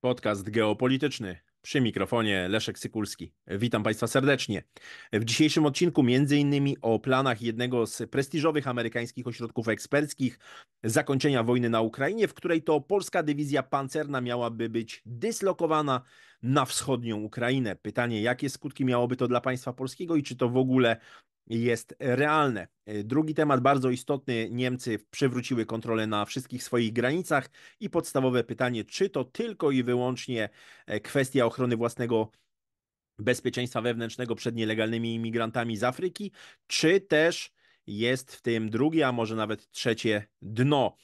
Podcast geopolityczny. Przy mikrofonie Leszek Sykulski. Witam Państwa serdecznie. W dzisiejszym odcinku m.in. o planach jednego z prestiżowych amerykańskich ośrodków eksperckich zakończenia wojny na Ukrainie, w której to polska dywizja pancerna miałaby być dyslokowana na wschodnią Ukrainę. Pytanie, jakie skutki miałoby to dla państwa polskiego i czy to w ogóle jest realne. Drugi temat bardzo istotny: Niemcy przywróciły kontrolę na wszystkich swoich granicach i podstawowe pytanie, czy to tylko i wyłącznie e, kwestia ochrony własnego bezpieczeństwa wewnętrznego przed nielegalnymi imigrantami z Afryki, czy też jest w tym drugie, a może nawet trzecie dno.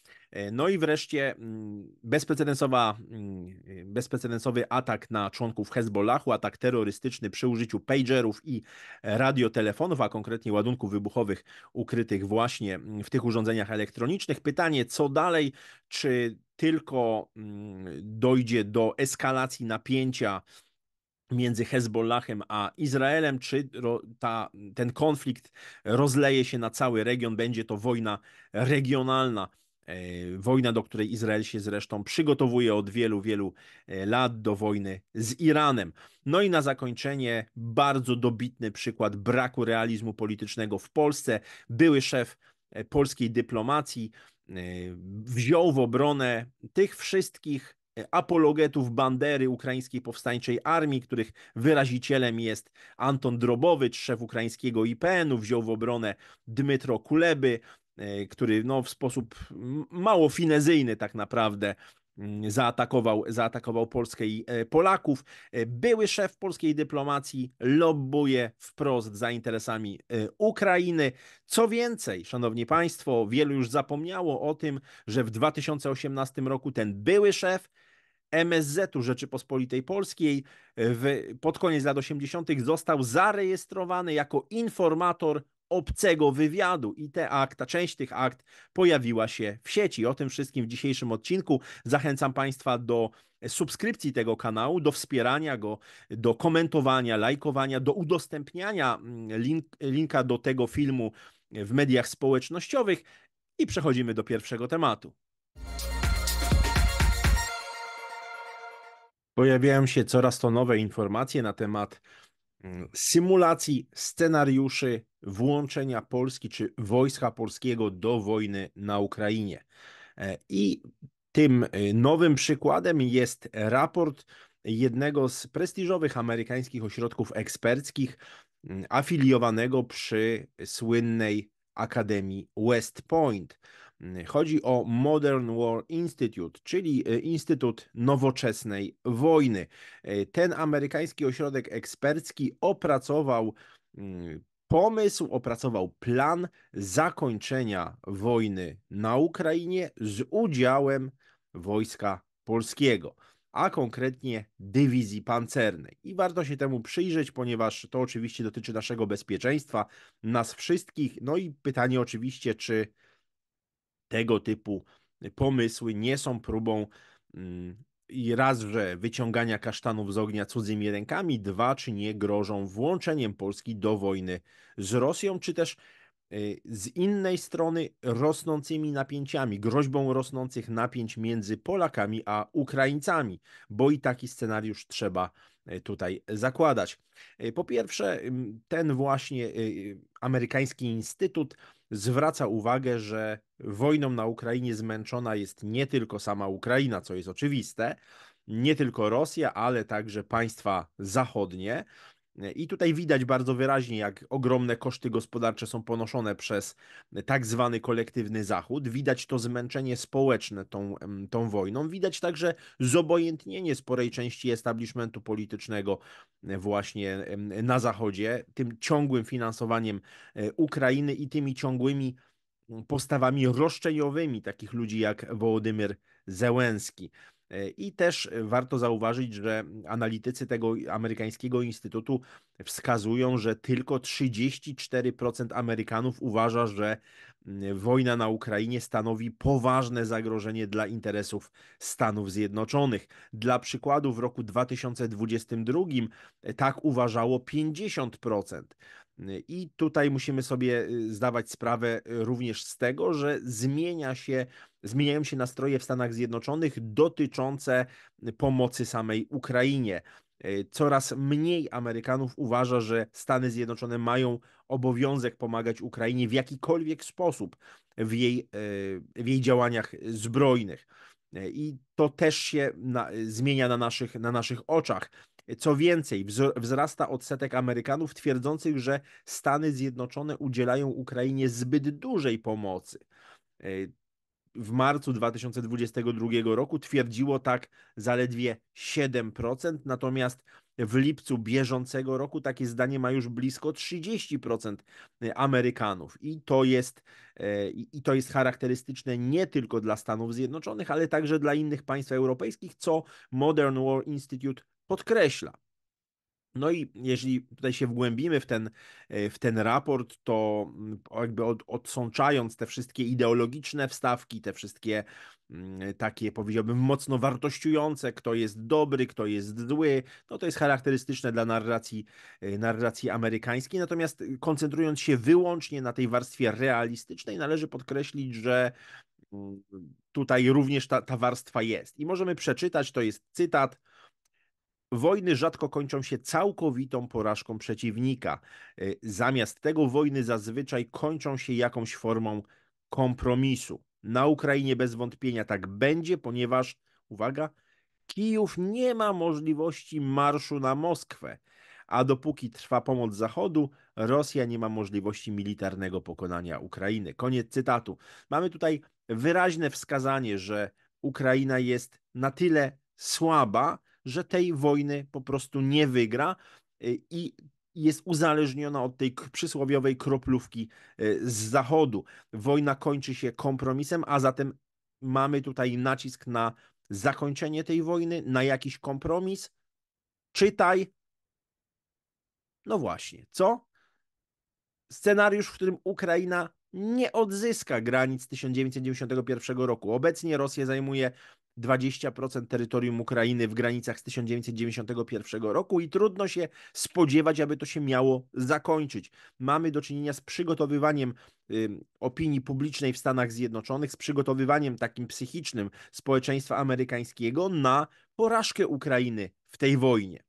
No i wreszcie mm, bezprecedensowa, mm, bezprecedensowy atak na członków Hezbollahu, atak terrorystyczny przy użyciu pagerów i radiotelefonów, a konkretnie ładunków wybuchowych ukrytych właśnie mm, w tych urządzeniach elektronicznych. Pytanie, co dalej? Czy tylko dojdzie do eskalacji napięcia? między Hezbollahem a Izraelem, czy ta, ten konflikt rozleje się na cały region, będzie to wojna regionalna. E, wojna, do której Izrael się zresztą przygotowuje od wielu, wielu e, lat do wojny z Iranem. No i na zakończenie bardzo dobitny przykład braku realizmu politycznego w Polsce. Były szef e, polskiej dyplomacji wziął w obronę tych wszystkich apologetów bandery ukraińskiej powstańczej armii, których wyrazicielem jest Anton Drobowicz, szef ukraińskiego IPN-u, wziął w obronę Dmytro Kuleby, E, który no, w sposób mało finezyjny tak naprawdę mm, zaatakował, zaatakował Polskę i e, Polaków. E, były szef polskiej dyplomacji lobbuje wprost za interesami Ukrainy. Co więcej, szanowni państwo, wielu już zapomniało o tym, że w 2018 roku ten były szef MSZ-u Rzeczypospolitej Polskiej w, pod koniec lat 80. został zarejestrowany jako informator obcego wywiadu i te akta, część tych akt pojawiła się w sieci. O tym wszystkim w dzisiejszym odcinku. Zachęcam Państwa do subskrypcji tego kanału, do wspierania go, do komentowania, lajkowania, do udostępniania mm, link, linka do tego filmu w mediach społecznościowych i przechodzimy do pierwszego tematu. Pojawiają się coraz to nowe informacje na temat symulacji scenariuszy włączenia Polski czy wojska polskiego do wojny na Ukrainie. E, I tym e, nowym przykładem jest raport jednego z prestiżowych amerykańskich ośrodków eksperckich, afiliowanego przy słynnej Akademii West Point. Chodzi o Modern War Institute, czyli e, Instytut Nowoczesnej Wojny. E, ten amerykański ośrodek ekspercki opracował mm, pomysł, opracował plan zakończenia wojny na Ukrainie z udziałem wojska polskiego, a konkretnie dywizji pancernej. I warto się temu przyjrzeć, ponieważ to oczywiście dotyczy naszego bezpieczeństwa, nas wszystkich. No i pytanie oczywiście, czy tego typu pomysły nie są próbą mm, i raz, że wyciągania kasztanów z ognia cudzymi rękami, dwa, czy nie grożą włączeniem Polski do wojny z Rosją, czy też y, z innej strony rosnącymi napięciami, groźbą rosnących napięć między Polakami a Ukraińcami, bo i taki scenariusz trzeba E, tutaj zakładać. E, po pierwsze, ten właśnie e, amerykański instytut zwraca uwagę, że wojną na Ukrainie zmęczona jest nie tylko sama Ukraina, co jest oczywiste, nie tylko Rosja, ale także państwa zachodnie. I tutaj widać bardzo wyraźnie, jak ogromne koszty gospodarcze są ponoszone przez tak zwany kolektywny Zachód. Widać to zmęczenie społeczne tą, tą wojną. Widać także zobojętnienie sporej części establishmentu politycznego e, właśnie na Zachodzie, tym ciągłym finansowaniem e, Ukrainy i tymi ciągłymi postawami roszczeniowymi takich ludzi jak Wołodymyr Zełenski. E, I też e, warto zauważyć, że analitycy tego amerykańskiego instytutu wskazują, że tylko 34% Amerykanów uważa, że wojna na Ukrainie stanowi poważne zagrożenie dla interesów Stanów Zjednoczonych. Dla przykładu, w roku 2022 e, tak uważało 50%. I tutaj musimy sobie zdawać sprawę również z tego, że zmienia się zmieniają się nastroje w Stanach Zjednoczonych dotyczące pomocy samej Ukrainie. E, coraz mniej Amerykanów uważa, że Stany Zjednoczone mają obowiązek pomagać Ukrainie w jakikolwiek sposób w jej, e, w jej działaniach zbrojnych. E, I to też się na, zmienia na naszych, na naszych oczach. Co więcej, wzrasta odsetek Amerykanów twierdzących, że Stany Zjednoczone udzielają Ukrainie zbyt dużej pomocy w marcu 2022 roku twierdziło tak zaledwie 7%, natomiast w lipcu bieżącego roku takie zdanie ma już blisko 30% y, Amerykanów. I to, jest, e, I to jest charakterystyczne nie tylko dla Stanów Zjednoczonych, ale także dla innych państw europejskich, co Modern War Institute podkreśla. No i jeżeli tutaj się wgłębimy w ten, e, w ten raport, to mm, jakby od, odsączając te wszystkie ideologiczne wstawki, te wszystkie mm, takie powiedziałbym mocno wartościujące, kto jest dobry, kto jest zły, no to jest charakterystyczne dla narracji, e, narracji amerykańskiej. Natomiast e, koncentrując się wyłącznie na tej warstwie realistycznej, należy podkreślić, że mm, tutaj również ta, ta warstwa jest. I możemy przeczytać, to jest cytat Wojny rzadko kończą się całkowitą porażką przeciwnika. Y, zamiast tego wojny zazwyczaj kończą się jakąś formą kompromisu. Na Ukrainie bez wątpienia tak będzie, ponieważ, uwaga, Kijów nie ma możliwości marszu na Moskwę, a dopóki trwa pomoc Zachodu, Rosja nie ma możliwości militarnego pokonania Ukrainy. Koniec cytatu. Mamy tutaj wyraźne wskazanie, że Ukraina jest na tyle słaba, że tej wojny po prostu nie wygra y, i jest uzależniona od tej przysłowiowej kroplówki y, z zachodu. Wojna kończy się kompromisem, a zatem mamy tutaj nacisk na zakończenie tej wojny, na jakiś kompromis. Czytaj. No właśnie, co? Scenariusz, w którym Ukraina nie odzyska granic 1991 roku. Obecnie Rosja zajmuje 20% terytorium Ukrainy w granicach z 1991 roku i trudno się spodziewać, aby to się miało zakończyć. Mamy do czynienia z przygotowywaniem opinii publicznej w Stanach Zjednoczonych, z przygotowywaniem takim psychicznym społeczeństwa amerykańskiego na porażkę Ukrainy w tej wojnie.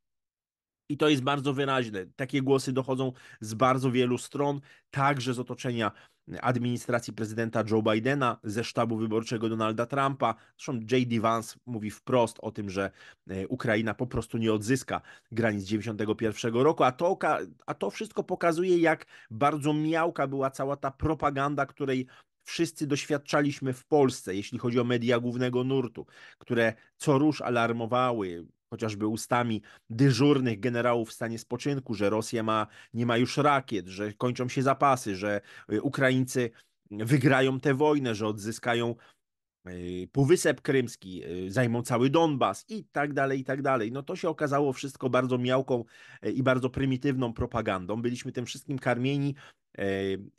I to jest bardzo wyraźne. Takie głosy dochodzą z bardzo wielu stron, także z otoczenia administracji prezydenta Joe Bidena, ze sztabu wyborczego Donalda Trumpa. Zresztą J.D. Vance mówi wprost o tym, że e, Ukraina po prostu nie odzyska granic 91 roku, a to, a to wszystko pokazuje, jak bardzo miałka była cała ta propaganda, której wszyscy doświadczaliśmy w Polsce, jeśli chodzi o media głównego nurtu, które co rusz alarmowały, chociażby ustami dyżurnych generałów w stanie spoczynku, że Rosja ma, nie ma już rakiet, że kończą się zapasy, że y, Ukraińcy wygrają tę wojnę, że odzyskają y, Półwysep Krymski, y, zajmą cały Donbas i tak dalej, i tak dalej. No to się okazało wszystko bardzo miałką i bardzo prymitywną propagandą. Byliśmy tym wszystkim karmieni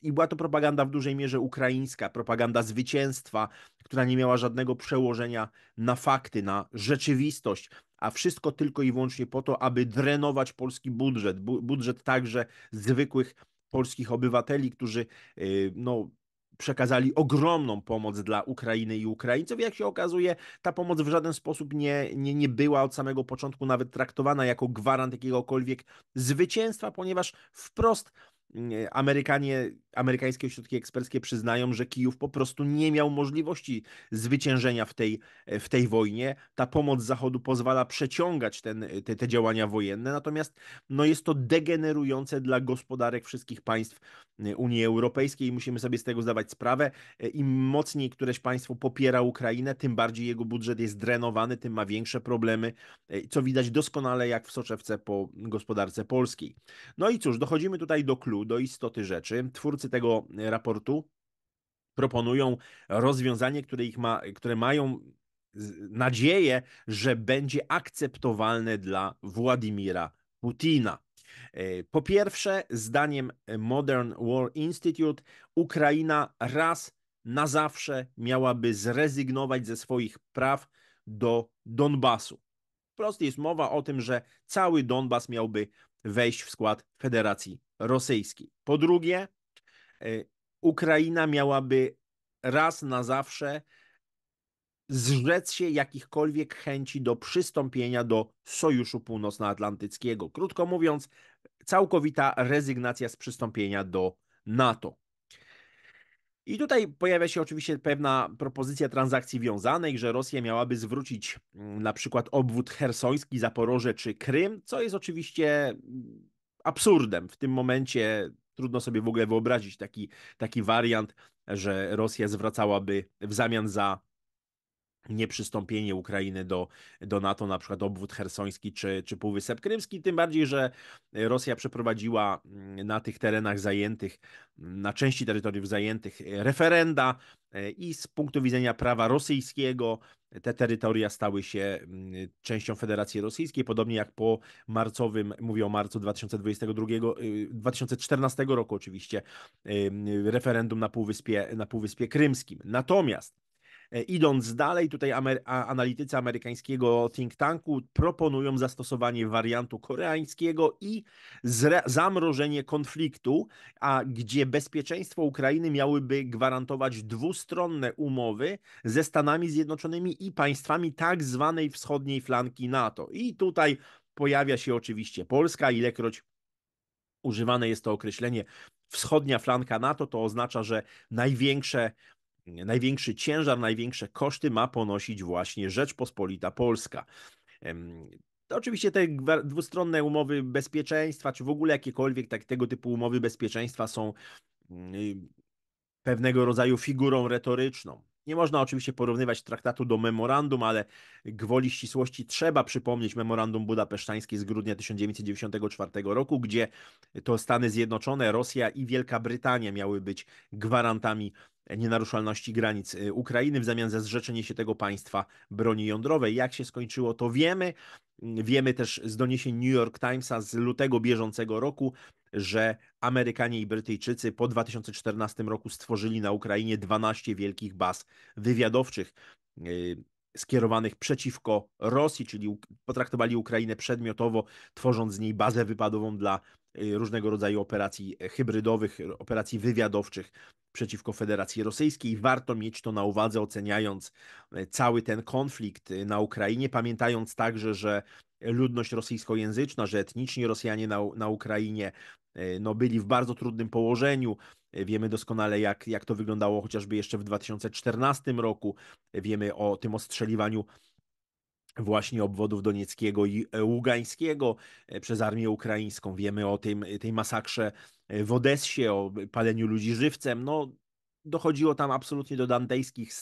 i była to propaganda w dużej mierze ukraińska, propaganda zwycięstwa, która nie miała żadnego przełożenia na fakty, na rzeczywistość a wszystko tylko i wyłącznie po to, aby drenować polski budżet, budżet także zwykłych polskich obywateli, którzy y, no, przekazali ogromną pomoc dla Ukrainy i Ukraińców. Jak się okazuje, ta pomoc w żaden sposób nie, nie, nie była od samego początku nawet traktowana jako gwarant jakiegokolwiek zwycięstwa, ponieważ wprost Amerykanie, amerykańskie ośrodki eksperckie przyznają, że Kijów po prostu nie miał możliwości zwyciężenia w tej, e, w tej wojnie. Ta pomoc Zachodu pozwala przeciągać ten, e, te, te działania wojenne, natomiast no jest to degenerujące dla gospodarek wszystkich państw e, Unii Europejskiej i musimy sobie z tego zdawać sprawę. Im mocniej któreś państwo popiera Ukrainę, tym bardziej jego budżet jest drenowany, tym ma większe problemy, co widać doskonale jak w soczewce po gospodarce polskiej. No i cóż, dochodzimy tutaj do klucz do istoty rzeczy. Twórcy tego e, raportu proponują rozwiązanie, które, ich ma, które mają nadzieję, że będzie akceptowalne dla Władimira Putina. E, po pierwsze, zdaniem Modern War Institute, Ukraina raz na zawsze miałaby zrezygnować ze swoich praw do Donbasu. Wprost jest mowa o tym, że cały Donbas miałby wejść w skład Federacji Rosyjskiej. Po drugie, e, Ukraina miałaby raz na zawsze zrzec się jakichkolwiek chęci do przystąpienia do Sojuszu Północnoatlantyckiego. Krótko mówiąc, całkowita rezygnacja z przystąpienia do NATO. I tutaj pojawia się oczywiście pewna propozycja transakcji wiązanej, że Rosja miałaby zwrócić mm, na przykład obwód hersoński, Zaporoże czy Krym, co jest oczywiście mm, absurdem. W tym momencie trudno sobie w ogóle wyobrazić taki, taki wariant, że Rosja zwracałaby w zamian za nieprzystąpienie Ukrainy do, do NATO, na przykład obwód hersoński czy, czy Półwysep Krymski, tym bardziej, że Rosja przeprowadziła mm, na tych terenach zajętych, mm, na części terytoriów zajętych e, referenda e, i z punktu widzenia prawa rosyjskiego te terytoria stały się mm, częścią Federacji Rosyjskiej, podobnie jak po marcowym, mówię o marcu 2022, 2014 y, roku oczywiście, y, referendum na Półwyspie, na Półwyspie Krymskim. Natomiast E, idąc dalej, tutaj amer analitycy amerykańskiego think tanku proponują zastosowanie wariantu koreańskiego i zamrożenie konfliktu, a gdzie bezpieczeństwo Ukrainy miałyby gwarantować dwustronne umowy ze Stanami Zjednoczonymi i państwami tak zwanej wschodniej flanki NATO. I tutaj pojawia się oczywiście Polska, ilekroć używane jest to określenie wschodnia flanka NATO, to oznacza, że największe największy ciężar, największe koszty ma ponosić właśnie Rzeczpospolita Polska. To oczywiście te dwustronne umowy bezpieczeństwa, czy w ogóle jakiekolwiek tak, tego typu umowy bezpieczeństwa są mm, y, pewnego rodzaju figurą retoryczną. Nie można oczywiście porównywać traktatu do memorandum, ale gwoli ścisłości trzeba przypomnieć memorandum budapesztańskie z grudnia 1994 roku, gdzie to Stany Zjednoczone, Rosja i Wielka Brytania miały być gwarantami nienaruszalności granic y, Ukrainy w zamian za zrzeczenie się tego państwa broni jądrowej. Jak się skończyło, to wiemy. Wiemy też z doniesień New York Timesa z lutego bieżącego roku, że Amerykanie i Brytyjczycy po 2014 roku stworzyli na Ukrainie 12 wielkich baz wywiadowczych y, skierowanych przeciwko Rosji, czyli potraktowali Ukrainę przedmiotowo, tworząc z niej bazę wypadową dla y, różnego rodzaju operacji hybrydowych, operacji wywiadowczych przeciwko Federacji Rosyjskiej. Warto mieć to na uwadze, oceniając e, cały ten konflikt e, na Ukrainie, pamiętając także, że ludność rosyjskojęzyczna, że etniczni Rosjanie na, na Ukrainie e, no, byli w bardzo trudnym położeniu. Wiemy doskonale, jak, jak to wyglądało chociażby jeszcze w 2014 roku. Wiemy o tym ostrzeliwaniu właśnie obwodów Donieckiego i e, Ługańskiego e, przez armię ukraińską. Wiemy o tym, tej masakrze e, w Odessie, o paleniu ludzi żywcem. No, dochodziło tam absolutnie do dantejskich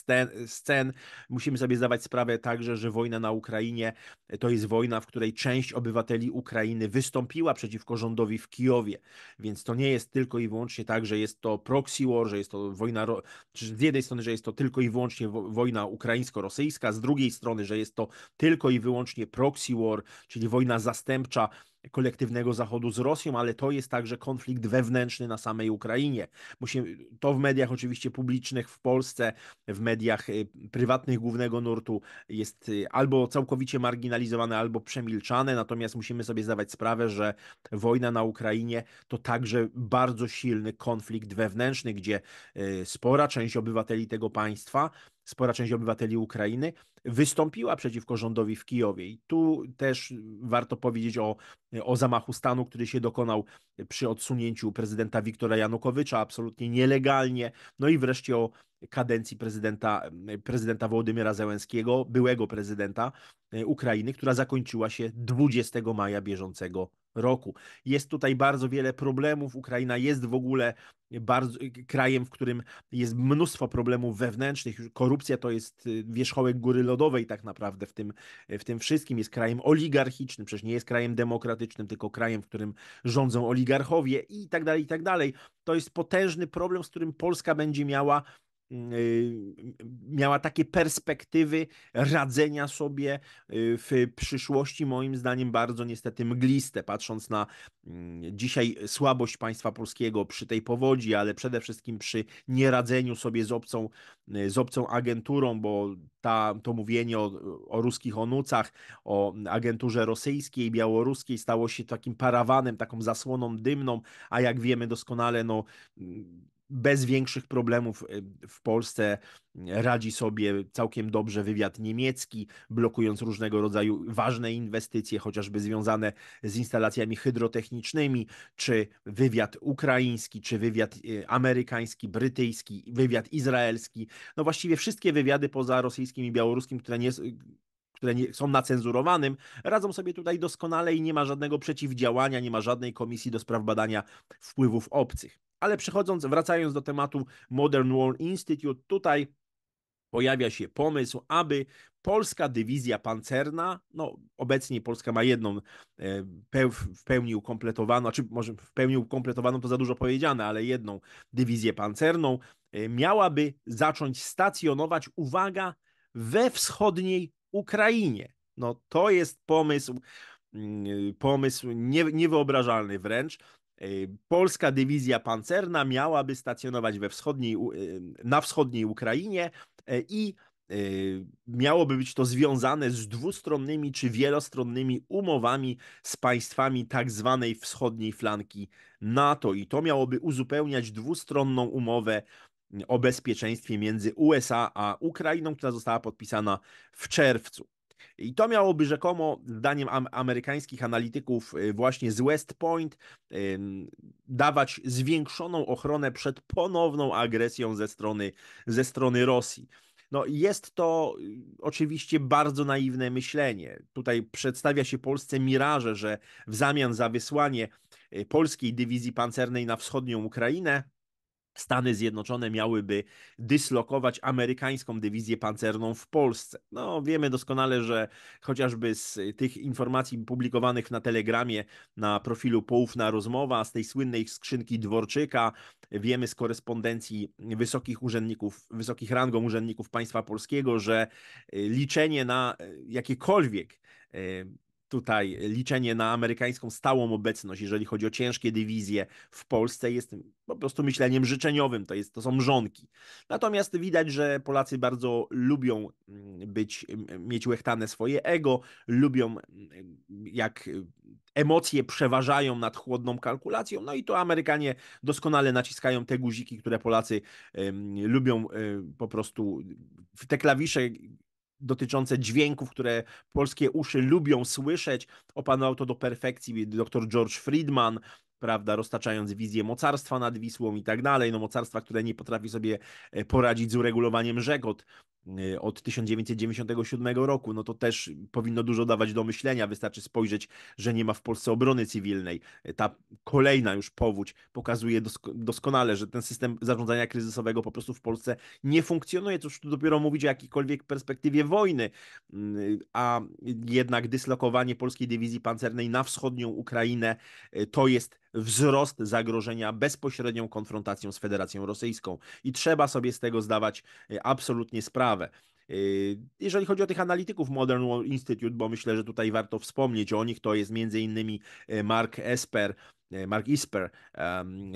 scen. Musimy sobie zdawać sprawę także, że wojna na Ukrainie e, to jest wojna, w której część obywateli Ukrainy wystąpiła przeciwko rządowi w Kijowie. Więc to nie jest tylko i wyłącznie tak, że jest to proxy war, że jest to wojna, z jednej strony, że jest to tylko i wyłącznie wojna ukraińsko-rosyjska, z drugiej strony, że jest to tylko i wyłącznie proxy war, czyli wojna zastępcza kolektywnego Zachodu z Rosją, ale to jest także konflikt wewnętrzny na samej Ukrainie. Musimy, to w mediach oczywiście publicznych w Polsce, w mediach y, prywatnych głównego nurtu jest y, albo całkowicie marginalizowane, albo przemilczane, natomiast musimy sobie zdawać sprawę, że wojna na Ukrainie to także bardzo silny konflikt wewnętrzny, gdzie y, spora część obywateli tego państwa spora część obywateli Ukrainy, wystąpiła przeciwko rządowi w Kijowie. I tu też warto powiedzieć o, o zamachu stanu, który się dokonał przy odsunięciu prezydenta Wiktora Janukowycza absolutnie nielegalnie, no i wreszcie o kadencji prezydenta, prezydenta Wołodymyra Zełenskiego, byłego prezydenta e, Ukrainy, która zakończyła się 20 maja bieżącego roku. Jest tutaj bardzo wiele problemów. Ukraina jest w ogóle bardzo, krajem, w którym jest mnóstwo problemów wewnętrznych. Korupcja to jest y, wierzchołek góry lodowej, tak naprawdę, w tym, w tym wszystkim. Jest krajem oligarchicznym, przecież nie jest krajem demokratycznym, tylko krajem, w którym rządzą oligarchowie i tak dalej, i tak dalej. To jest potężny problem, z którym Polska będzie miała Mm, y, y, miała takie perspektywy radzenia sobie y, w przyszłości, moim zdaniem bardzo niestety mgliste, patrząc na mm, dzisiaj słabość państwa polskiego przy tej powodzi, ale przede wszystkim przy nieradzeniu sobie z obcą, z obcą agenturą, bo ta, to mówienie o, o ruskich onucach, o agenturze rosyjskiej, białoruskiej stało się takim parawanem, taką zasłoną dymną, a jak wiemy doskonale, no mm, bez większych problemów y, w Polsce y, radzi sobie całkiem dobrze wywiad niemiecki, blokując różnego rodzaju ważne inwestycje, chociażby związane z instalacjami hydrotechnicznymi, czy wywiad ukraiński, czy wywiad y, amerykański, brytyjski, wywiad izraelski. No właściwie wszystkie wywiady poza rosyjskim i białoruskim, które nie, które nie, są na cenzurowanym, radzą sobie tutaj doskonale i nie ma żadnego przeciwdziałania, nie ma żadnej komisji do spraw badania wpływów obcych. Ale przechodząc, wracając do tematu Modern War Institute, tutaj pojawia się pomysł, aby polska dywizja pancerna, no obecnie Polska ma jedną e, w pełni ukompletowaną, czy może w pełni ukompletowaną to za dużo powiedziane, ale jedną dywizję pancerną, e, miałaby zacząć stacjonować, uwaga, we wschodniej Ukrainie. No to jest pomysł, mm, pomysł nie, niewyobrażalny wręcz. E, polska dywizja pancerna miałaby stacjonować we wschodniej, e, na wschodniej Ukrainie e, i miałoby być to związane z dwustronnymi czy wielostronnymi umowami z państwami tak zwanej wschodniej flanki NATO i to miałoby uzupełniać dwustronną umowę o bezpieczeństwie między USA a Ukrainą, która została podpisana w czerwcu. I to miałoby rzekomo, zdaniem amerykańskich analityków, y, właśnie z West Point, dawać zwiększoną ochronę przed ponowną agresją ze strony, ze strony Rosji. No, jest to y, oczywiście bardzo naiwne myślenie. Tutaj przedstawia się Polsce miraże, że w zamian za wysłanie y, polskiej dywizji pancernej na wschodnią Ukrainę, Stany Zjednoczone miałyby dyslokować amerykańską dywizję pancerną w Polsce. No, wiemy doskonale, że chociażby z tych informacji publikowanych na Telegramie na profilu Poufna Rozmowa, z tej słynnej skrzynki Dworczyka, wiemy z korespondencji wysokich urzędników, wysokich rangą urzędników państwa polskiego, że y, liczenie na y, jakiekolwiek y, tutaj liczenie na amerykańską stałą obecność, jeżeli chodzi o ciężkie dywizje w Polsce, jest po prostu myśleniem życzeniowym, to, jest, to są mrzonki. Natomiast widać, że Polacy bardzo lubią mm, być, mieć łechtane swoje ego, lubią jak emocje przeważają nad chłodną kalkulacją, no i to Amerykanie doskonale naciskają te guziki, które Polacy lubią e, po prostu, te klawisze dotyczące dźwięków, które polskie uszy lubią słyszeć. Opanował to do perfekcji dr George Friedman, prawda, roztaczając wizję mocarstwa nad Wisłą i tak dalej, no mocarstwa, które nie potrafi sobie e, poradzić z uregulowaniem rzek e, od, od 1997 roku, no to też powinno dużo dawać do myślenia, wystarczy spojrzeć, że nie ma w Polsce obrony cywilnej. E, ta kolejna już powódź pokazuje dosko doskonale, że ten system zarządzania kryzysowego po prostu w Polsce nie funkcjonuje, cóż tu dopiero mówić o jakiejkolwiek perspektywie wojny, mm, a jednak dyslokowanie polskiej dywizji pancernej na wschodnią Ukrainę to jest wzrost zagrożenia bezpośrednią konfrontacją z Federacją Rosyjską i trzeba sobie z tego zdawać y, absolutnie sprawę. Y, jeżeli chodzi o tych analityków Modern War Institute, bo myślę, że tutaj warto wspomnieć o nich, to jest między innymi y, Mark Esper, E, Mark Esper,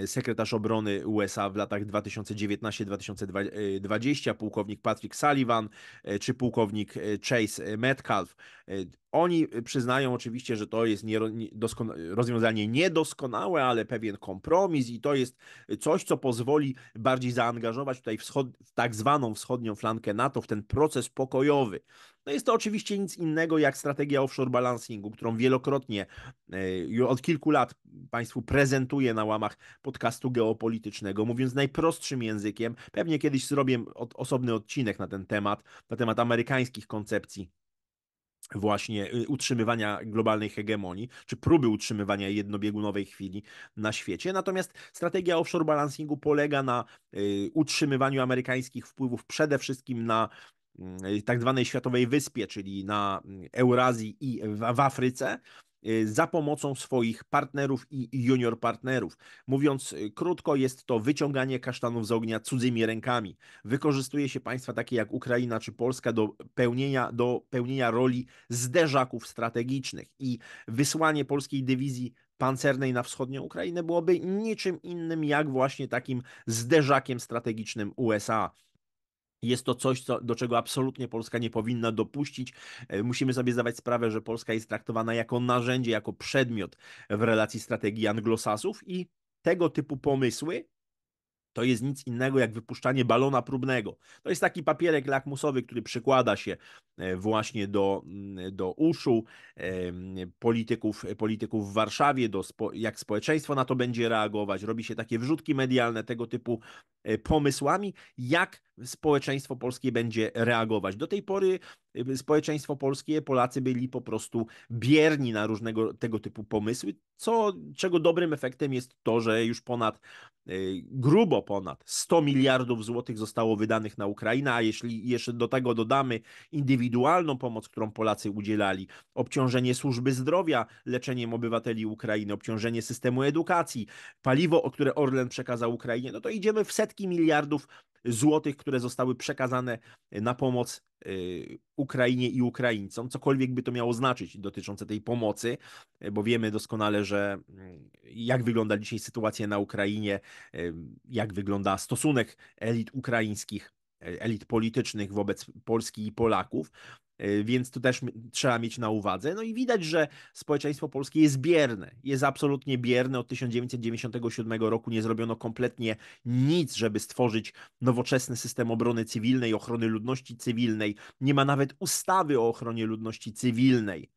sekretarz obrony USA w latach 2019-2020, e, pułkownik Patrick Sullivan e, czy pułkownik Chase Metcalf. Oni przyznają oczywiście, że to jest nie, rozwiązanie niedoskonałe, ale pewien kompromis i to jest coś, co pozwoli bardziej zaangażować tutaj wschod, tak zwaną wschodnią flankę NATO w ten proces pokojowy. No jest to oczywiście nic innego jak strategia offshore balancingu, którą wielokrotnie e, od kilku lat Państwu prezentuję na łamach podcastu geopolitycznego, mówiąc najprostszym językiem. Pewnie kiedyś zrobię osobny odcinek na ten temat, na temat amerykańskich koncepcji właśnie y, utrzymywania globalnej hegemonii, czy próby utrzymywania jednobiegunowej chwili na świecie. Natomiast strategia offshore balancingu polega na y, utrzymywaniu amerykańskich wpływów przede wszystkim na Y, tak zwanej światowej wyspie, czyli na mm, Eurazji i w Afryce, y, za pomocą swoich partnerów i junior partnerów. Mówiąc y, krótko, jest to wyciąganie kasztanów z ognia cudzymi rękami. Wykorzystuje się państwa takie jak Ukraina czy Polska do pełnienia, do pełnienia roli zderzaków strategicznych i wysłanie polskiej dywizji pancernej na wschodnią Ukrainę byłoby niczym innym jak właśnie takim zderzakiem strategicznym USA. Jest to coś, co, do czego absolutnie Polska nie powinna dopuścić. E, musimy sobie zdawać sprawę, że Polska jest traktowana jako narzędzie, jako przedmiot w relacji strategii anglosasów i tego typu pomysły to jest nic innego jak wypuszczanie balona próbnego. To jest taki papierek lakmusowy, który przykłada się e, właśnie do, mm, do uszu e, mm, polityków, polityków w Warszawie, do spo, jak społeczeństwo na to będzie reagować. Robi się takie wrzutki medialne tego typu e, pomysłami, jak społeczeństwo polskie będzie reagować. Do tej pory społeczeństwo polskie, Polacy byli po prostu bierni na różnego tego typu pomysły, co, czego dobrym efektem jest to, że już ponad, y, grubo ponad 100 miliardów złotych zostało wydanych na Ukrainę, a jeśli jeszcze do tego dodamy indywidualną pomoc, którą Polacy udzielali, obciążenie służby zdrowia leczeniem obywateli Ukrainy, obciążenie systemu edukacji, paliwo, które Orlen przekazał Ukrainie, no to idziemy w setki miliardów złotych, które zostały przekazane e, na pomoc e, Ukrainie i Ukraińcom, cokolwiek by to miało znaczyć dotyczące tej pomocy, e, bo wiemy doskonale, że mm, jak wygląda dzisiaj sytuacja na Ukrainie, jak wygląda stosunek elit ukraińskich elit politycznych wobec Polski i Polaków. Y, więc to też trzeba mieć na uwadze. No i widać, że społeczeństwo polskie jest bierne, jest absolutnie bierne. Od 1997 roku nie zrobiono kompletnie nic, żeby stworzyć nowoczesny system obrony cywilnej, ochrony ludności cywilnej. Nie ma nawet ustawy o ochronie ludności cywilnej.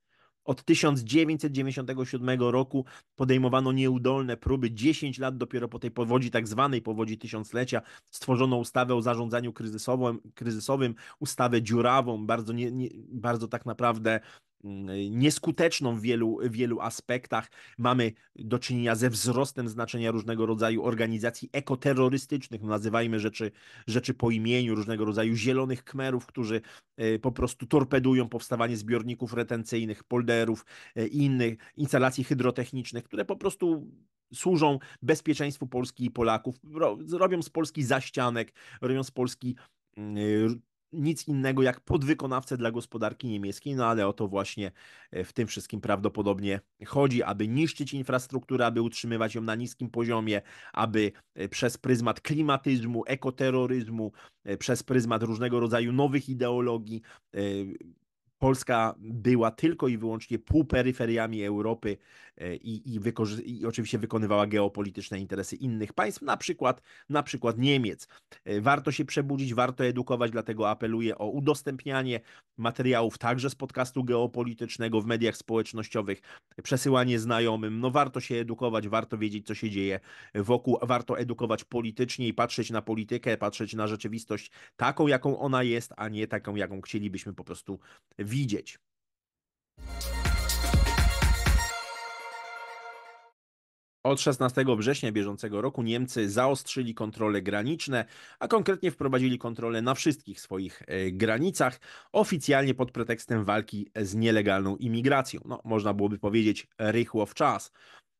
Od 1997 roku podejmowano nieudolne próby. 10 lat dopiero po tej powodzi, tak zwanej powodzi tysiąclecia, stworzono ustawę o zarządzaniu kryzysowym, kryzysowym ustawę dziurawą, bardzo, nie, nie, bardzo tak naprawdę Mm, y, nieskuteczną w wielu, wielu aspektach. Mamy do czynienia ze wzrostem znaczenia różnego rodzaju organizacji ekoterrorystycznych, no, nazywajmy rzeczy, rzeczy po imieniu, różnego rodzaju zielonych kmerów, którzy y, po prostu torpedują powstawanie zbiorników retencyjnych, polderów y, i innych instalacji hydrotechnicznych, które po prostu służą bezpieczeństwu Polski i Polaków, robią z Polski zaścianek, robią z Polski mm, nic innego jak podwykonawcę dla gospodarki niemieckiej, no ale o to właśnie e, w tym wszystkim prawdopodobnie chodzi, aby niszczyć infrastrukturę, aby utrzymywać ją na niskim poziomie, aby e, przez pryzmat klimatyzmu, ekoterroryzmu, e, przez pryzmat różnego rodzaju nowych ideologii Polska była tylko i wyłącznie półperyferiami Europy E, i, i, i, oczywiście wykonywała geopolityczne interesy innych państw, na przykład, na przykład Niemiec. E, warto się przebudzić, warto edukować, dlatego apeluję o udostępnianie materiałów także z podcastu geopolitycznego w mediach społecznościowych, przesyłanie znajomym. No warto się edukować, warto wiedzieć, co się dzieje wokół, warto edukować politycznie i patrzeć na politykę, patrzeć na rzeczywistość taką, jaką ona jest, a nie taką, jaką chcielibyśmy po prostu widzieć. Od 16 września bieżącego roku Niemcy zaostrzyli kontrole graniczne, a konkretnie wprowadzili kontrole na wszystkich swoich e, granicach, oficjalnie pod pretekstem walki z nielegalną imigracją. No, można byłoby powiedzieć rychło w czas.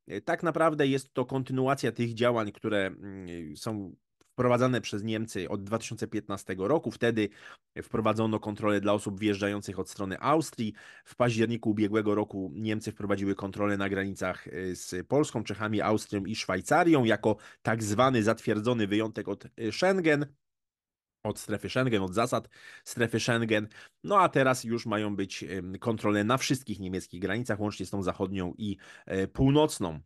E, tak naprawdę jest to kontynuacja tych działań, które mm, są wprowadzane przez Niemcy od 2015 roku. Wtedy wprowadzono kontrolę dla osób wjeżdżających od strony Austrii. W październiku ubiegłego roku Niemcy wprowadziły kontrolę na granicach y, z Polską, Czechami, Austrią i Szwajcarią jako tak zwany zatwierdzony wyjątek od y, Schengen od strefy Schengen, od zasad strefy Schengen. No a teraz już mają być kontrole na wszystkich niemieckich granicach, łącznie z tą zachodnią i y, północną.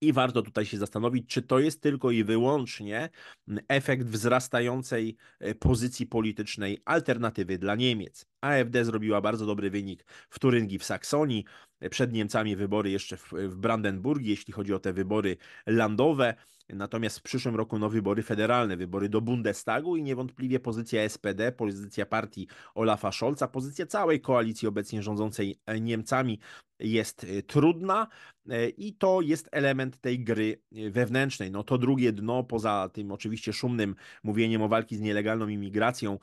I warto tutaj się zastanowić, czy to jest tylko i wyłącznie mm, efekt wzrastającej e, pozycji politycznej alternatywy dla Niemiec. AfD zrobiła bardzo dobry wynik w Turyngii, w Saksonii, przed Niemcami wybory jeszcze w Brandenburgii, jeśli chodzi o te wybory landowe. Natomiast w przyszłym roku no, wybory federalne, wybory do Bundestagu i niewątpliwie pozycja SPD, pozycja partii Olafa Scholza, pozycja całej koalicji obecnie rządzącej e, Niemcami jest e, trudna e, i to jest element tej gry wewnętrznej. No to drugie dno, poza tym oczywiście szumnym mówieniem o walki z nielegalną imigracją,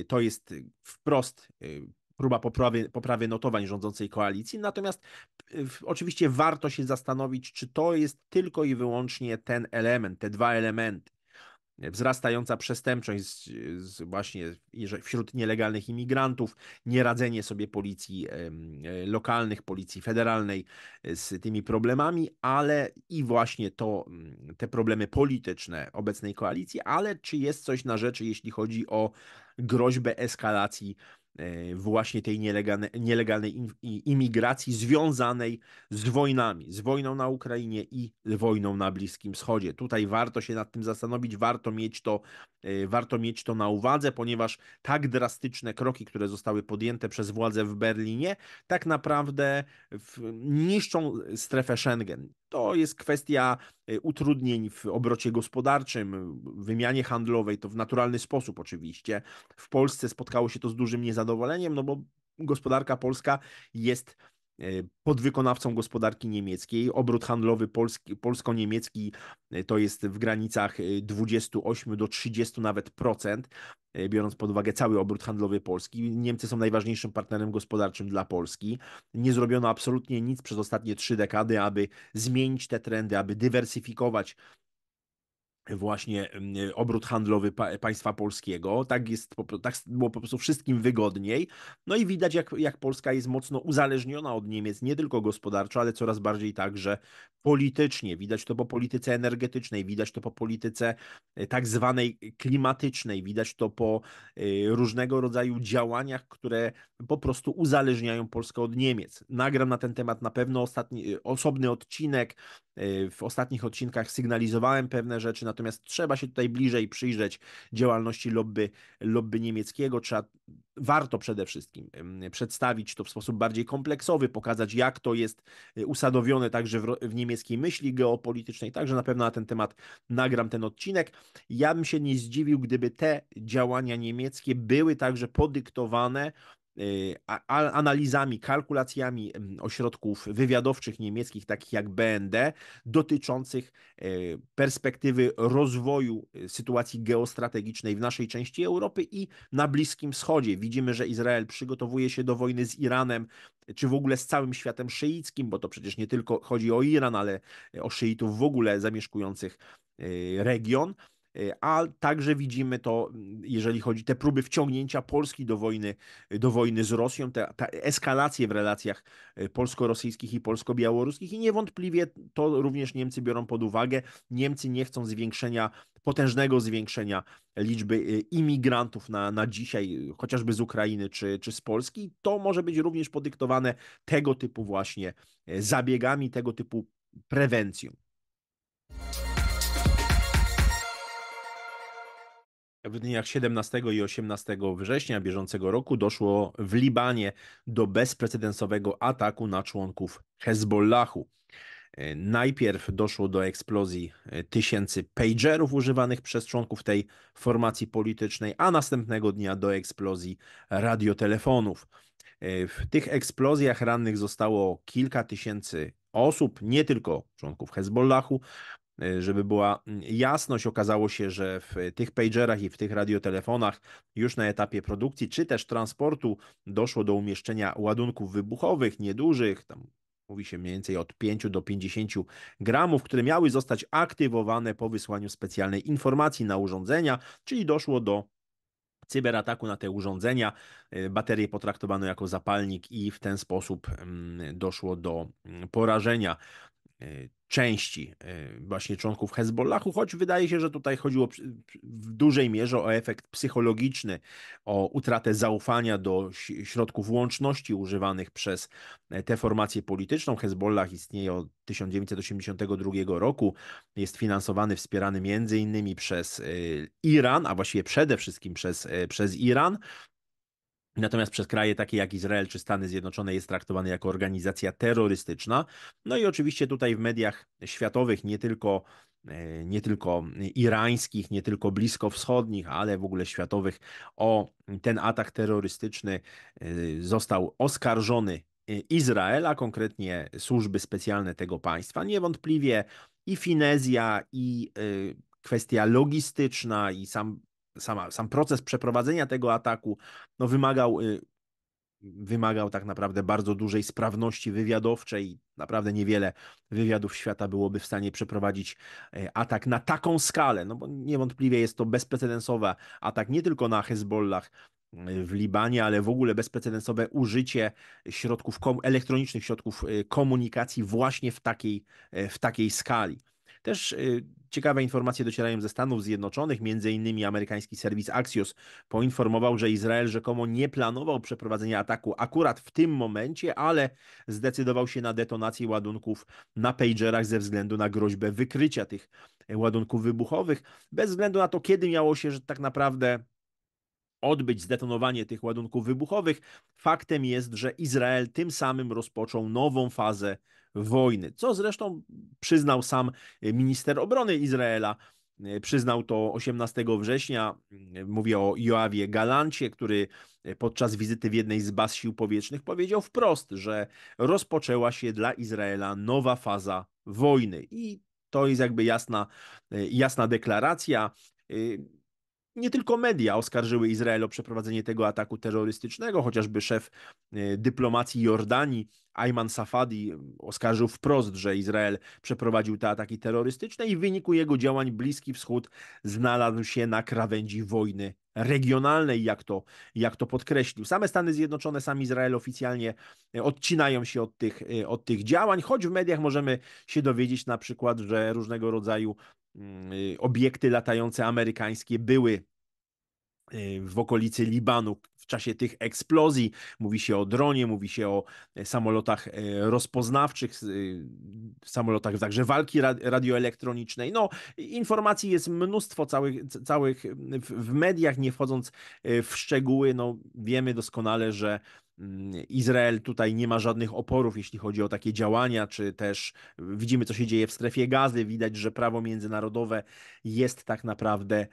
Y, to jest wprost y, próba poprawy, poprawy notowań rządzącej koalicji. Natomiast y, oczywiście warto się zastanowić, czy to jest tylko i wyłącznie ten element, te dwa elementy wzrastająca przestępczość właśnie wśród nielegalnych imigrantów, nieradzenie sobie policji lokalnych, policji federalnej e, z tymi problemami, ale i właśnie to, mm, te problemy polityczne obecnej koalicji, ale czy jest coś na rzeczy, jeśli chodzi o groźbę eskalacji E, właśnie tej nielegalnej, imigracji związanej z wojnami, z wojną na Ukrainie i wojną na Bliskim Wschodzie. Tutaj warto się nad tym zastanowić, warto mieć to, e, warto mieć to na uwadze, ponieważ tak drastyczne kroki, które zostały podjęte przez władze w Berlinie, tak naprawdę niszczą strefę Schengen. To jest kwestia y, utrudnień w obrocie gospodarczym, wymianie handlowej, to w naturalny sposób oczywiście. W Polsce spotkało się to z dużym niezadowoleniem, no bo gospodarka polska jest E, podwykonawcą gospodarki niemieckiej. Obrót handlowy polsko-niemiecki e, to jest w granicach 28 e, do 30 nawet procent, biorąc pod uwagę cały obrót handlowy Polski. Niemcy są najważniejszym partnerem gospodarczym dla Polski. Nie zrobiono absolutnie nic przez ostatnie trzy dekady, aby zmienić te trendy, aby dywersyfikować właśnie obrót handlowy państwa polskiego. Tak, jest, tak było po prostu wszystkim wygodniej. No i widać, jak, jak Polska jest mocno uzależniona od Niemiec, nie tylko gospodarczo, ale coraz bardziej także politycznie. Widać to po polityce energetycznej, widać to po polityce e, tak zwanej e, klimatycznej, widać to po e, różnego rodzaju działaniach, które po prostu uzależniają Polskę od Niemiec. Nagram na ten temat na pewno ostatni, osobny odcinek. W ostatnich odcinkach sygnalizowałem pewne rzeczy, natomiast trzeba się tutaj bliżej przyjrzeć działalności lobby, lobby niemieckiego, trzeba warto przede wszystkim przedstawić to w sposób bardziej kompleksowy, pokazać jak to jest y, usadowione także w, w, niemieckiej myśli geopolitycznej, także na pewno na ten temat nagram ten odcinek. Ja bym się nie zdziwił, gdyby te działania niemieckie były także podyktowane analizami, kalkulacjami ośrodków wywiadowczych niemieckich, takich jak BND, dotyczących e, perspektywy rozwoju e, sytuacji geostrategicznej w naszej części Europy i na Bliskim Wschodzie. Widzimy, że Izrael przygotowuje się do wojny z Iranem, e, czy w ogóle z całym światem szyickim, bo to przecież nie tylko chodzi o Iran, ale o szyitów w ogóle zamieszkujących region. Y, a także widzimy to, mm, jeżeli chodzi te próby wciągnięcia Polski do wojny, y, do wojny z Rosją, te, te eskalacje w relacjach y, polsko-rosyjskich i polsko-białoruskich i niewątpliwie to również Niemcy biorą pod uwagę. Niemcy nie chcą zwiększenia, potężnego zwiększenia liczby imigrantów na, na dzisiaj, chociażby z Ukrainy czy, czy z Polski. To może być również podyktowane tego typu właśnie zabiegami, tego typu prewencją. W dniach 17 i 18 września bieżącego roku doszło w Libanie do bezprecedensowego ataku na członków Hezbollahu. E, najpierw doszło do eksplozji e, tysięcy pagerów używanych przez członków tej formacji politycznej, a następnego dnia do eksplozji radiotelefonów. E, w tych eksplozjach rannych zostało kilka tysięcy osób, nie tylko członków Hezbollahu. Y, żeby była mm, jasność, okazało się, że w tych pagerach i w tych radiotelefonach już na etapie produkcji czy też transportu doszło do umieszczenia ładunków wybuchowych, niedużych, tam mówi się mniej więcej od 5 do 50 gramów, które miały zostać aktywowane po wysłaniu specjalnej informacji na urządzenia, czyli doszło do cyberataku na te urządzenia. Y, baterie potraktowano jako zapalnik i w ten sposób mm, doszło do mm, porażenia y, części y, właśnie członków Hezbollahu, choć wydaje się, że tutaj chodziło w dużej mierze o efekt psychologiczny, o utratę zaufania do środków łączności używanych przez e, tę formację polityczną. Hezbollah istnieje od 1982 roku, jest finansowany, wspierany między innymi przez y, Iran, a właściwie przede wszystkim przez, e, przez Iran. Natomiast przez kraje takie jak Izrael czy Stany Zjednoczone jest traktowany jako organizacja terrorystyczna. No i oczywiście tutaj w mediach światowych, nie tylko, e, nie tylko irańskich, nie tylko bliskowschodnich, ale w ogóle światowych, o ten atak terrorystyczny e, został oskarżony e, Izraela, konkretnie służby specjalne tego państwa. Niewątpliwie i Finezja, i kwestia logistyczna, i sam sama, sam proces przeprowadzenia tego ataku no, wymagał, y, wymagał tak naprawdę bardzo dużej sprawności wywiadowczej. Naprawdę niewiele wywiadów świata byłoby w stanie przeprowadzić e, atak na taką skalę, no bo niewątpliwie jest to bezprecedensowy atak nie tylko na Hezbollah, e, w Libanie, ale w ogóle bezprecedensowe użycie środków elektronicznych środków e, komunikacji właśnie w takiej, w takiej skali. Też Ciekawe informacje docierają ze Stanów Zjednoczonych, między innymi amerykański serwis Axios poinformował, że Izrael rzekomo nie planował przeprowadzenia ataku akurat w tym momencie, ale zdecydował się na detonację ładunków na pagerach ze względu na groźbę wykrycia tych ładunków wybuchowych, bez względu na to, kiedy miało się że tak naprawdę odbyć zdetonowanie tych ładunków wybuchowych. Faktem jest, że Izrael tym samym rozpoczął nową fazę wojny, co zresztą przyznał sam e, minister obrony Izraela. E, przyznał to 18 września. E, mówię o Joawie Galancie, który podczas wizyty w jednej z baz sił powietrznych powiedział wprost, że rozpoczęła się dla Izraela nowa faza wojny. I to jest jakby jasna, jasna deklaracja. Nie tylko media oskarżyły Izrael o przeprowadzenie tego ataku terrorystycznego, chociażby szef e, dyplomacji Jordanii Ayman Safadi e, oskarżył wprost, że Izrael przeprowadził te ataki terrorystyczne i w wyniku jego działań Bliski Wschód znalazł się na krawędzi wojny regionalnej, jak to, jak to podkreślił. Same Stany Zjednoczone, sam Izrael oficjalnie e, odcinają się od tych, od tych działań, choć w mediach możemy się dowiedzieć na przykład, że różnego rodzaju Mm, y, obiekty latające amerykańskie były y, w okolicy Libanu w czasie tych eksplozji. Mówi się o dronie, mówi się o e, samolotach e, rozpoznawczych, y, samolotach także walki radioelektronicznej. No, informacji jest mnóstwo całych, całych w mediach, nie wchodząc e, w szczegóły, no wiemy doskonale, że Izrael tutaj nie ma żadnych oporów, jeśli chodzi o takie działania, czy też widzimy, co się dzieje w strefie gazy. Widać, że prawo międzynarodowe jest tak naprawdę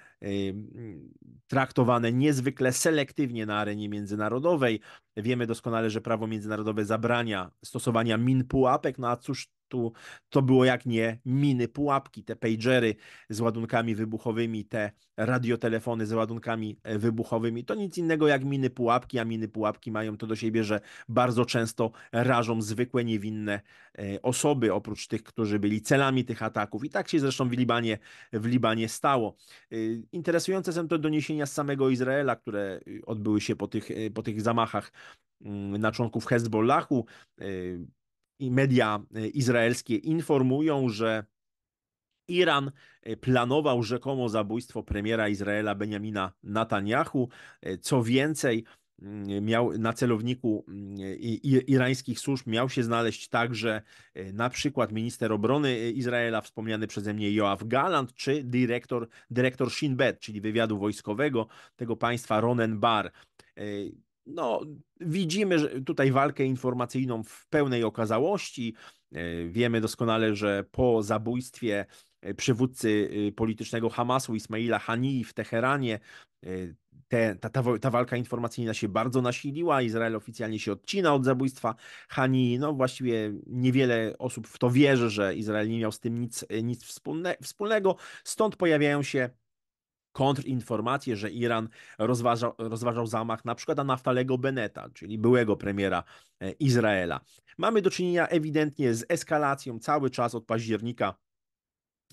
traktowane niezwykle selektywnie na arenie międzynarodowej. Wiemy doskonale, że prawo międzynarodowe zabrania stosowania min pułapek, no a cóż tu to było jak nie miny pułapki, te pagery z ładunkami wybuchowymi, te radiotelefony z ładunkami e, wybuchowymi. To nic innego jak miny pułapki, a miny pułapki mają to do siebie, że bardzo często rażą zwykłe, niewinne e, osoby, oprócz tych, którzy byli celami tych ataków. I tak się zresztą w Libanie, w Libanie stało. E, interesujące są te doniesienia z samego Izraela, które odbyły się po tych, po tych zamachach mm, na członków Hezbollahu media e, izraelskie informują, że Iran e, planował rzekomo zabójstwo premiera Izraela Benjamina Netanyahu. E, co więcej, miał na celowniku irańskich służb miał się znaleźć także na przykład minister obrony Izraela, wspomniany przeze mnie Joaf Galant, czy dyrektor, dyrektor Shin Bet, czyli wywiadu wojskowego tego państwa Ronen Bar no, widzimy tutaj walkę informacyjną w pełnej okazałości. E, wiemy doskonale, że po zabójstwie e, przywódcy y, politycznego Hamasu Ismaila Hanii w Teheranie e, te, ta, ta, ta, walka informacyjna się bardzo nasiliła. Izrael oficjalnie się odcina od zabójstwa Hanii. No właściwie niewiele osób w to wierzy, że Izrael nie miał z tym nic, nic wspólne, wspólnego. Stąd pojawiają się kontrinformacje, że Iran rozważał, rozważał zamach na przykład na Naftalego Beneta, czyli byłego premiera e, Izraela. Mamy do czynienia ewidentnie z eskalacją cały czas od października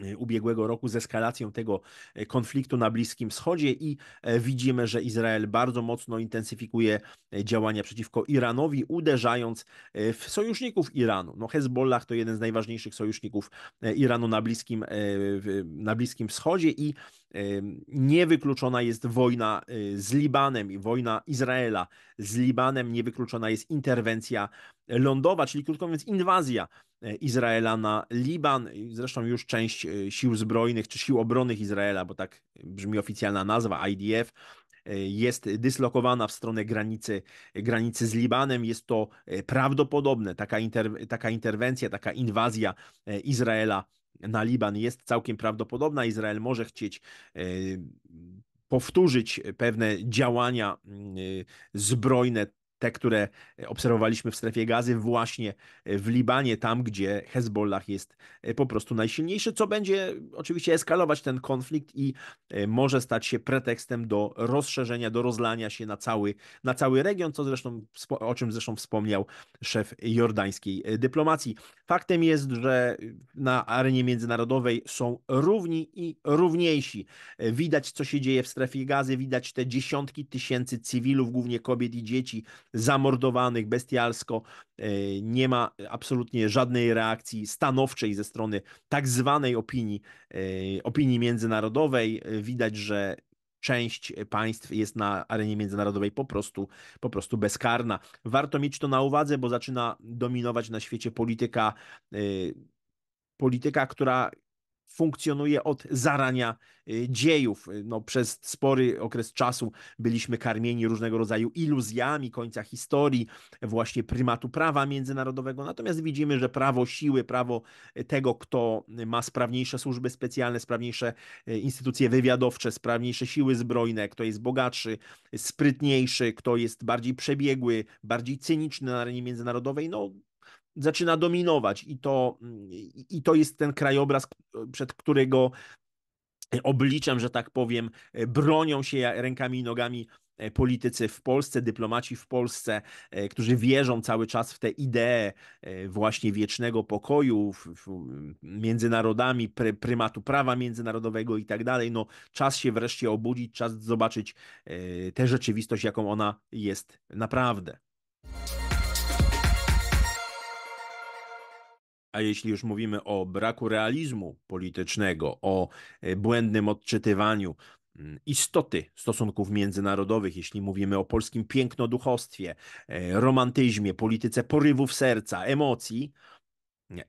e, ubiegłego roku z eskalacją tego e, konfliktu na Bliskim Wschodzie i widzimy, że Izrael bardzo mocno intensyfikuje działania przeciwko Iranowi, uderzając w sojuszników Iranu. No Hezbollah to jeden z najważniejszych sojuszników Iranu na Bliskim, na Bliskim Wschodzie i Niewykluczona jest wojna y, z Libanem i wojna Izraela z Libanem, niewykluczona jest interwencja lądowa, czyli krótko mówiąc inwazja e, Izraela na Liban. Zresztą już część e, sił zbrojnych czy sił obronnych Izraela, bo tak e, brzmi oficjalna nazwa IDF, jest dyslokowana w stronę granicy, granicy z Libanem. Jest to prawdopodobne, taka, taka interwencja, taka inwazja Izraela na Liban jest całkiem prawdopodobna. Izrael może chcieć e, powtórzyć pewne działania mm, e, zbrojne te, które e, obserwowaliśmy w strefie gazy, właśnie e, w Libanie, tam gdzie Hezbollah jest e, po prostu najsilniejszy, co będzie oczywiście eskalować ten konflikt i może stać się pretekstem do rozszerzenia, do rozlania się na cały, na cały region, co zresztą, o czym zresztą wspomniał szef jordańskiej dyplomacji. Faktem jest, że na arenie międzynarodowej są równi i równiejsi. Widać, co się dzieje w strefie gazy, widać te dziesiątki tysięcy cywilów, głównie kobiet i dzieci, zamordowanych bestialsko. E, nie ma absolutnie żadnej reakcji stanowczej ze strony tak zwanej opinii, e, opinii międzynarodowej. Widać, że część państw jest na arenie międzynarodowej po prostu, po prostu bezkarna. Warto mieć to na uwadze, bo zaczyna dominować na świecie polityka e, polityka, która funkcjonuje od zarania y, dziejów. Y, no, przez spory okres czasu byliśmy karmieni różnego rodzaju iluzjami końca historii, właśnie prymatu prawa międzynarodowego. Natomiast widzimy, że prawo siły, prawo y, tego, kto ma sprawniejsze służby specjalne, sprawniejsze instytucje wywiadowcze, sprawniejsze siły zbrojne, kto jest bogatszy, sprytniejszy, kto jest bardziej przebiegły, bardziej cyniczny na arenie międzynarodowej, no zaczyna dominować i to, mm, i to jest ten krajobraz, przed którego obliczem, że tak powiem, bronią się rękami i nogami e, politycy w Polsce, dyplomaci w Polsce, e, którzy wierzą cały czas w tę ideę e, właśnie wiecznego pokoju między narodami, prymatu prawa międzynarodowego i tak dalej. No, czas się wreszcie obudzić, czas zobaczyć tę rzeczywistość, jaką ona jest naprawdę. A jeśli już mówimy o braku realizmu politycznego, o e, błędnym odczytywaniu mm, istoty stosunków międzynarodowych, jeśli mówimy o polskim pięknoduchostwie, e, romantyzmie, polityce porywów serca, emocji,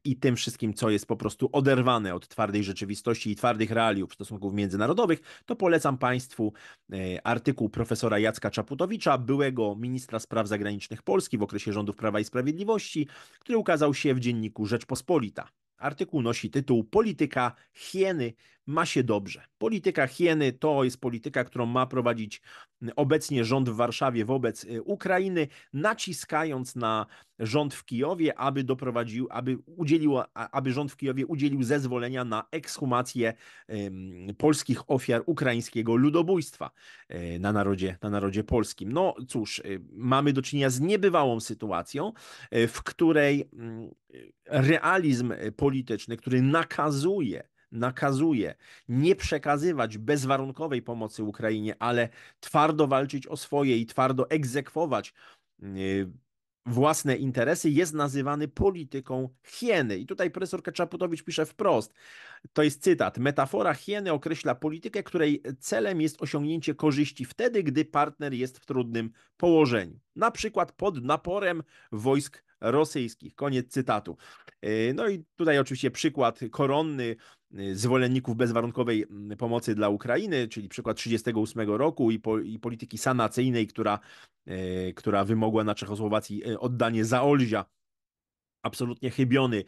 i tym wszystkim, co jest po prostu oderwane od twardej rzeczywistości i twardych realiów stosunków międzynarodowych, to polecam Państwu e, artykuł profesora Jacka Czaputowicza, byłego ministra spraw zagranicznych Polski w okresie rządów Prawa i Sprawiedliwości, który ukazał się w dzienniku Rzeczpospolita. Artykuł nosi tytuł Polityka hieny ma się dobrze. Polityka hieny to jest polityka, którą ma prowadzić mm, obecnie rząd w Warszawie wobec y, Ukrainy, naciskając na rząd w Kijowie, aby doprowadził, aby udzielił, aby rząd w Kijowie udzielił zezwolenia na ekshumację polskich ofiar ukraińskiego ludobójstwa y, na narodzie, na narodzie polskim. No cóż, y, mamy do czynienia z niebywałą sytuacją, w której mm, realizm polityczny, który nakazuje nakazuje nie przekazywać bezwarunkowej pomocy Ukrainie, ale twardo walczyć o swoje i twardo egzekwować y, własne interesy, jest nazywany polityką hieny. I tutaj profesor Kaczaputowicz pisze wprost, to jest cytat, metafora hieny określa politykę, której celem jest osiągnięcie korzyści wtedy, gdy partner jest w trudnym położeniu, na przykład pod naporem wojsk rosyjskich. Koniec cytatu. Y, no i tutaj oczywiście przykład koronny Y, zwolenników bezwarunkowej mm, pomocy dla Ukrainy, czyli przykład 38 roku i, po, i, polityki sanacyjnej, która, e, która wymogła na Czechosłowacji e, oddanie Zaolzia. Absolutnie chybiony,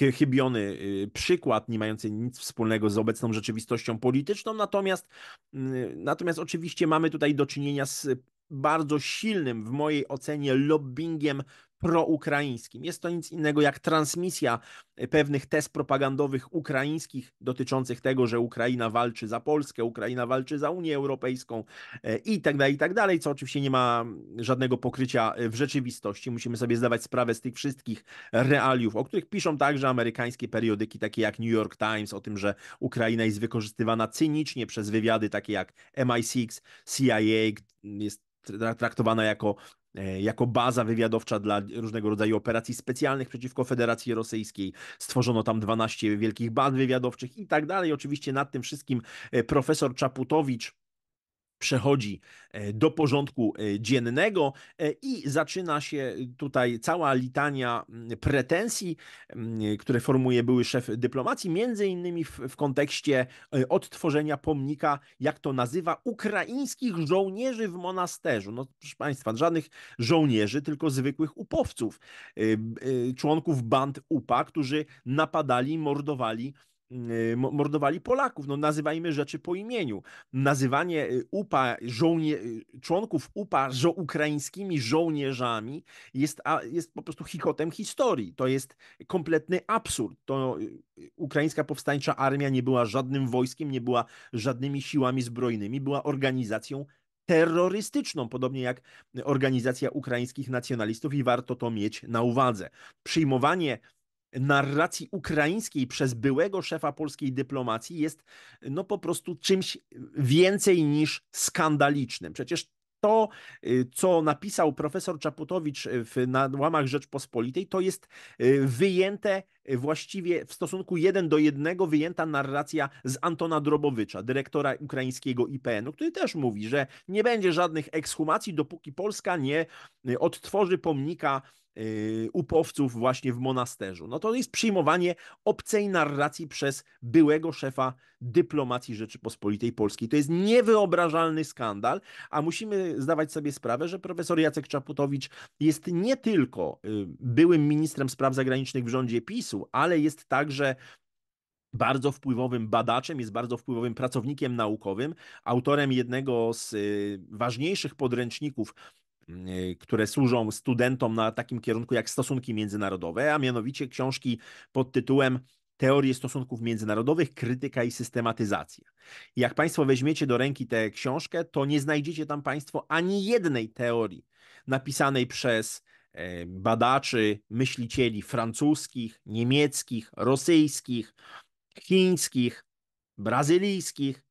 e, chybiony y, przykład, nie mający nic wspólnego z obecną rzeczywistością polityczną. Natomiast, mm, natomiast oczywiście mamy tutaj do czynienia z bardzo silnym, w mojej ocenie, lobbyingiem proukraińskim. Jest to nic innego jak transmisja e, pewnych tez propagandowych ukraińskich dotyczących tego, że Ukraina walczy za Polskę, Ukraina walczy za Unię Europejską e, i tak dalej, i tak dalej, co oczywiście nie ma mm, żadnego pokrycia e, w rzeczywistości. Musimy sobie zdawać sprawę z tych wszystkich realiów, o których piszą także amerykańskie periodyki, takie jak New York Times, o tym, że Ukraina jest wykorzystywana cynicznie przez wywiady takie jak MI6, CIA, jest traktowana jako E, jako baza wywiadowcza dla różnego rodzaju operacji specjalnych przeciwko Federacji Rosyjskiej. Stworzono tam 12 wielkich baz wywiadowczych i tak dalej. Oczywiście nad tym wszystkim e, profesor Czaputowicz przechodzi e, do porządku e, dziennego e, i zaczyna się tutaj cała litania mm, pretensji, mm, które formuje były szef dyplomacji, między innymi w, w kontekście odtworzenia pomnika, jak to nazywa, ukraińskich żołnierzy w monasterzu. No proszę Państwa, żadnych żołnierzy, tylko zwykłych upowców, członków band UPA, którzy napadali, mordowali Y, mordowali Polaków. No, nazywajmy rzeczy po imieniu. Nazywanie y, UPA, żołnie, y, członków UPA żo ukraińskimi żołnierzami jest, jest po prostu chichotem historii. To jest kompletny absurd. To ukraińska powstańcza armia nie była żadnym wojskiem, nie była żadnymi siłami zbrojnymi, była organizacją terrorystyczną, podobnie jak organizacja ukraińskich nacjonalistów i warto to mieć na uwadze. Przyjmowanie narracji ukraińskiej przez byłego szefa polskiej dyplomacji jest no po prostu czymś y, więcej niż skandalicznym. Przecież to, y, co napisał profesor Czaputowicz y, w, na łamach Rzeczpospolitej, to jest wyjęte właściwie w stosunku jeden do jednego wyjęta narracja z Antona Drobowicza, dyrektora ukraińskiego IPN-u, który też mówi, że nie będzie żadnych ekshumacji, dopóki Polska nie odtworzy pomnika Y, upowców właśnie w monasterzu. No to jest przyjmowanie obcej narracji przez byłego szefa dyplomacji Rzeczypospolitej Polskiej. To jest niewyobrażalny skandal, a musimy zdawać sobie sprawę, że profesor Jacek Czaputowicz jest nie tylko y, byłym ministrem spraw zagranicznych w rządzie PiSu, ale jest także bardzo wpływowym badaczem, jest bardzo wpływowym pracownikiem naukowym, autorem jednego z y, ważniejszych podręczników Y, które służą studentom na takim kierunku jak stosunki międzynarodowe, a mianowicie książki pod tytułem Teorie stosunków międzynarodowych, krytyka i systematyzacja. Jak Państwo weźmiecie do ręki tę książkę, to nie znajdziecie tam Państwo ani jednej teorii napisanej przez e, badaczy, myślicieli francuskich, niemieckich, rosyjskich, chińskich, brazylijskich.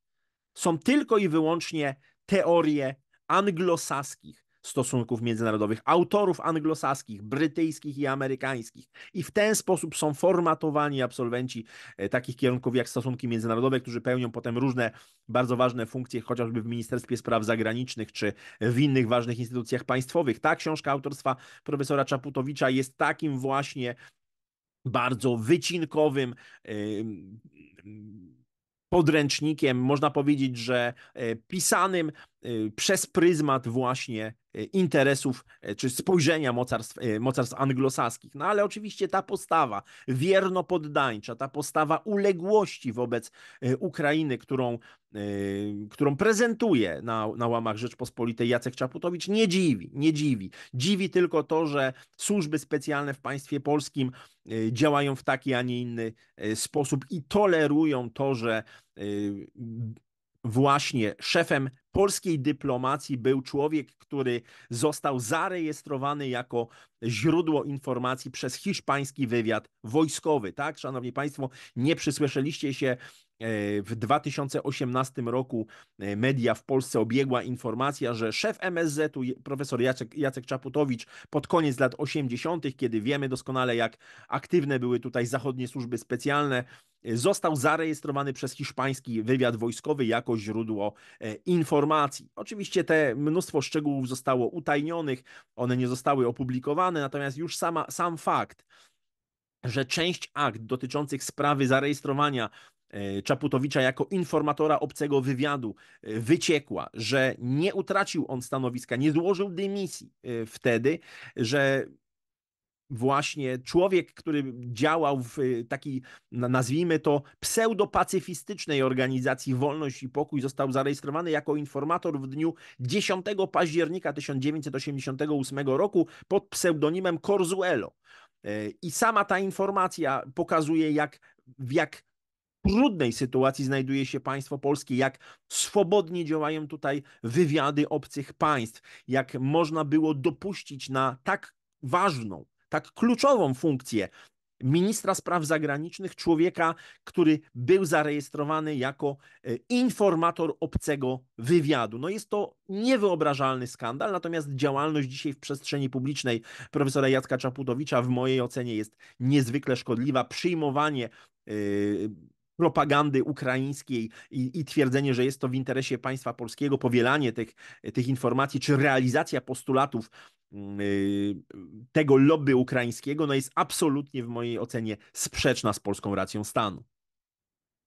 Są tylko i wyłącznie teorie anglosaskich stosunków międzynarodowych, autorów anglosaskich, brytyjskich i amerykańskich. I w ten sposób są formatowani absolwenci e, takich kierunków jak stosunki międzynarodowe, którzy pełnią potem różne bardzo ważne funkcje, chociażby w Ministerstwie Spraw Zagranicznych czy w innych ważnych instytucjach państwowych. Ta książka autorstwa profesora Czaputowicza jest takim właśnie bardzo wycinkowym e, podręcznikiem, można powiedzieć, że e, pisanym Y, przez pryzmat właśnie y, interesów y, czy spojrzenia mocarstw, mocarstw anglosaskich. No ale oczywiście ta postawa wierno poddańcza, ta postawa uległości wobec Ukrainy, którą, którą prezentuje na, na łamach Rzeczpospolitej Jacek Czaputowicz, nie dziwi, nie dziwi. Dziwi tylko to, że służby specjalne w państwie polskim działają w taki, a nie inny sposób i tolerują to, że właśnie szefem polskiej dyplomacji był człowiek, który został zarejestrowany jako źródło informacji przez hiszpański wywiad wojskowy. Tak, szanowni państwo, nie przysłyszeliście się E, w 2018 roku e, media w Polsce obiegła informacja, że szef MSZ-u, profesor Jacek, Jacek Czaputowicz, pod koniec lat 80., kiedy wiemy doskonale, jak aktywne były tutaj zachodnie służby specjalne, e, został zarejestrowany przez hiszpański wywiad wojskowy jako źródło informacji. Oczywiście te mnóstwo szczegółów zostało utajnionych, one nie zostały opublikowane, natomiast już sama, sam fakt, że część akt dotyczących sprawy zarejestrowania E, Czaputowicza jako informatora obcego wywiadu e, wyciekła, że nie utracił on stanowiska, nie złożył dymisji e, wtedy, że właśnie człowiek, który działał w takiej, nazwijmy to, pseudopacyfistycznej organizacji Wolność i Pokój, został zarejestrowany jako informator w dniu 10 października 1988 roku pod pseudonimem Corzuelo. I sama ta informacja pokazuje, jak, w jak trudnej sytuacji znajduje się państwo polskie, jak swobodnie działają tutaj wywiady obcych państw, jak można było dopuścić na tak ważną, tak kluczową funkcję ministra spraw zagranicznych, człowieka, który był zarejestrowany jako e, informator obcego wywiadu. No jest to niewyobrażalny skandal, natomiast działalność dzisiaj w przestrzeni publicznej profesora Jacka Czaputowicza w mojej ocenie jest niezwykle szkodliwa. Przyjmowanie e, propagandy ukraińskiej i, i, twierdzenie, że jest to w interesie państwa polskiego, powielanie tych, tych informacji, czy realizacja postulatów mm, y, tego lobby ukraińskiego, no jest absolutnie w mojej ocenie sprzeczna z polską racją stanu.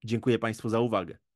Dziękuję Państwu za uwagę.